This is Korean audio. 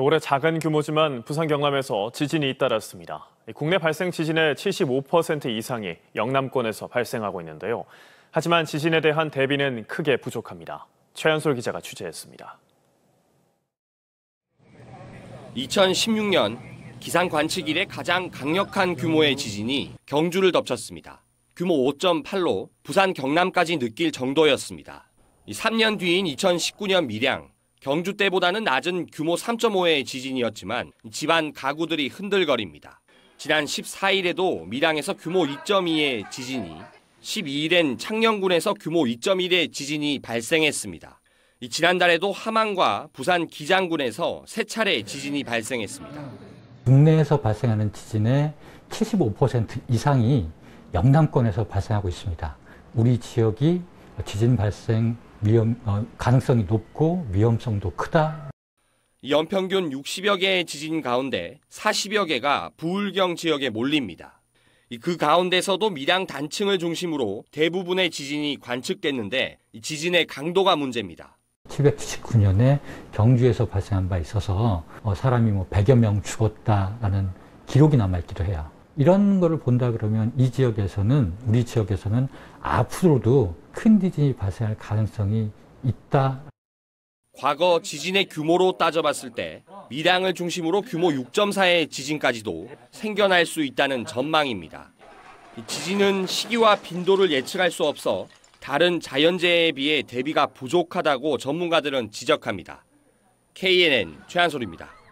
올해 작은 규모지만 부산 경남에서 지진이 잇따랐습니다. 국내 발생 지진의 75% 이상이 영남권에서 발생하고 있는데요. 하지만 지진에 대한 대비는 크게 부족합니다. 최연솔 기자가 취재했습니다. 2016년 기상 관측 일에 가장 강력한 규모의 지진이 경주를 덮쳤습니다. 규모 5.8로 부산 경남까지 느낄 정도였습니다. 3년 뒤인 2019년 미량 경주 때보다는 낮은 규모 3.5의 지진이었지만 집안 가구들이 흔들거립니다. 지난 14일에도 밀양에서 규모 2.2의 지진이, 12일엔 창녕군에서 규모 2.1의 지진이 발생했습니다. 지난달에도 함안과 부산 기장군에서 세 차례 지진이 발생했습니다. 국내에서 발생하는 지진의 75% 이상이 영남권에서 발생하고 있습니다. 우리 지역이 지진 발생 위험, 어, 가능성이 높고 위험성도 크다. 연평균 60여 개의 지진 가운데 40여 개가 부울경 지역에 몰립니다. 그 가운데서도 미량 단층을 중심으로 대부분의 지진이 관측됐는데 지진의 강도가 문제입니다. 779년에 경주에서 발생한 바 있어서 어, 사람이 뭐 100여 명 죽었다라는 기록이 남아있기도 해요. 이런 거를 본다 그러면 이 지역에서는 우리 지역에서는 앞으로도 큰地震이 발생할 가능성이 있다. 과거 지진의 규모로 따져봤을 때 미량을 중심으로 규모 6.4의 지진까지도 생겨날 수 있다는 전망입니다. 지진은 시기와 빈도를 예측할 수 없어 다른 자연재해에 비해 대비가 부족하다고 전문가들은 지적합니다. KNN 최한솔입니다.